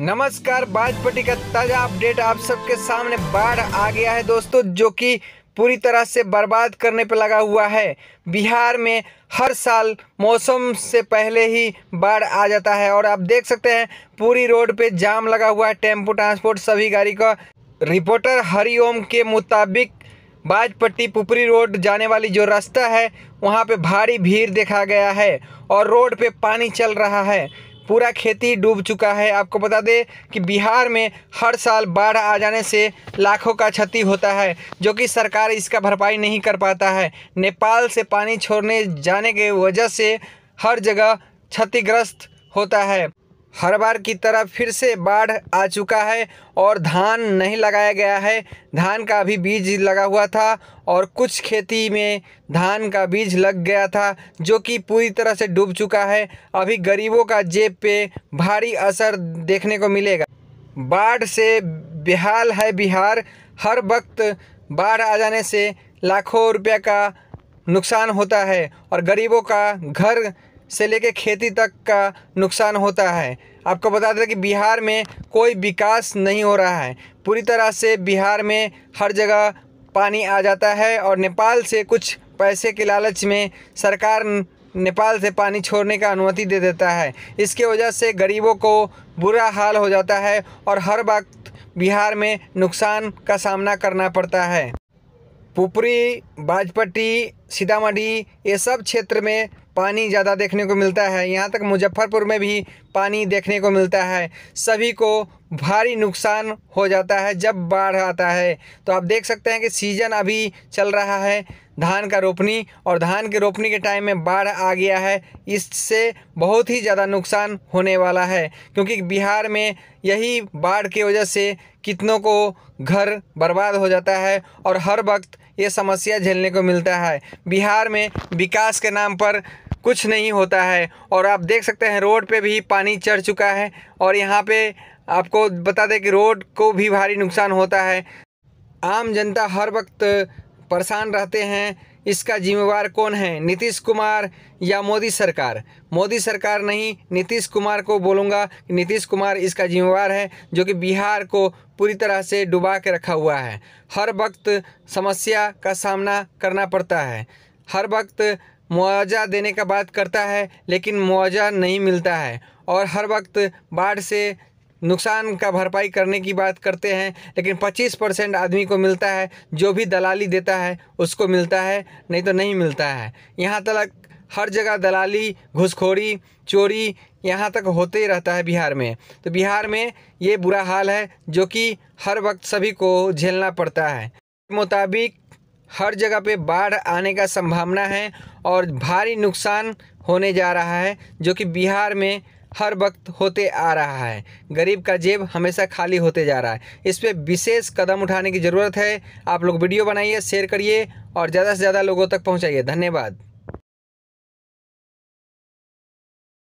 नमस्कार बाजपट्टी का ताज़ा अपडेट आप सबके सामने बाढ़ आ गया है दोस्तों जो कि पूरी तरह से बर्बाद करने पर लगा हुआ है बिहार में हर साल मौसम से पहले ही बाढ़ आ जाता है और आप देख सकते हैं पूरी रोड पे जाम लगा हुआ है टेम्पो ट्रांसपोर्ट सभी गाड़ी का रिपोर्टर हरिओम के मुताबिक बाजपट्टी पुपरी रोड जाने वाली जो रास्ता है वहाँ पे भारी भीड़ देखा गया है और रोड पे पानी चल रहा है पूरा खेती डूब चुका है आपको बता दें कि बिहार में हर साल बाढ़ आ जाने से लाखों का क्षति होता है जो कि सरकार इसका भरपाई नहीं कर पाता है नेपाल से पानी छोड़ने जाने के वजह से हर जगह क्षतिग्रस्त होता है हर बार की तरह फिर से बाढ़ आ चुका है और धान नहीं लगाया गया है धान का भी बीज लगा हुआ था और कुछ खेती में धान का बीज लग गया था जो कि पूरी तरह से डूब चुका है अभी गरीबों का जेब पे भारी असर देखने को मिलेगा बाढ़ से बेहाल है बिहार हर वक्त बाढ़ आ जाने से लाखों रुपये का नुकसान होता है और गरीबों का घर से लेके खेती तक का नुकसान होता है आपको बता दें कि बिहार में कोई विकास नहीं हो रहा है पूरी तरह से बिहार में हर जगह पानी आ जाता है और नेपाल से कुछ पैसे के लालच में सरकार नेपाल से पानी छोड़ने का अनुमति दे देता है इसके वजह से गरीबों को बुरा हाल हो जाता है और हर वक्त बिहार में नुकसान का सामना करना पड़ता है पुपरी बाजपट्टी सीतामढ़ी ये सब क्षेत्र में पानी ज़्यादा देखने को मिलता है यहाँ तक मुजफ्फरपुर में भी पानी देखने को मिलता है सभी को भारी नुकसान हो जाता है जब बाढ़ आता है तो आप देख सकते हैं कि सीज़न अभी चल रहा है धान का रोपनी और धान के रोपनी के टाइम में बाढ़ आ गया है इससे बहुत ही ज़्यादा नुकसान होने वाला है क्योंकि बिहार में यही बाढ़ की वजह से कितनों को घर बर्बाद हो जाता है और हर वक्त ये समस्या झेलने को मिलता है बिहार में विकास के नाम पर कुछ नहीं होता है और आप देख सकते हैं रोड पे भी पानी चढ़ चुका है और यहाँ पे आपको बता दें कि रोड को भी भारी नुकसान होता है आम जनता हर वक्त परेशान रहते हैं इसका जिम्मेवार कौन है नीतीश कुमार या मोदी सरकार मोदी सरकार नहीं नीतीश कुमार को बोलूँगा नीतीश कुमार इसका जिम्मेवार है जो कि बिहार को पूरी तरह से डुबा के रखा हुआ है हर वक्त समस्या का सामना करना पड़ता है हर वक्त मुआवजा देने का बात करता है लेकिन मुआवजा नहीं मिलता है और हर वक्त बाढ़ से नुकसान का भरपाई करने की बात करते हैं लेकिन 25 परसेंट आदमी को मिलता है जो भी दलाली देता है उसको मिलता है नहीं तो नहीं मिलता है यहाँ तक हर जगह दलाली घुसखोरी चोरी यहाँ तक होते ही रहता है बिहार में तो बिहार में ये बुरा हाल है जो कि हर वक्त सभी को झेलना पड़ता है मुताबिक हर जगह पे बाढ़ आने का संभावना है और भारी नुकसान होने जा रहा है जो कि बिहार में हर वक्त होते आ रहा है गरीब का जेब हमेशा खाली होते जा रहा है इस पर विशेष कदम उठाने की ज़रूरत है आप लोग वीडियो बनाइए शेयर करिए और ज़्यादा से ज़्यादा लोगों तक पहुँचाइए धन्यवाद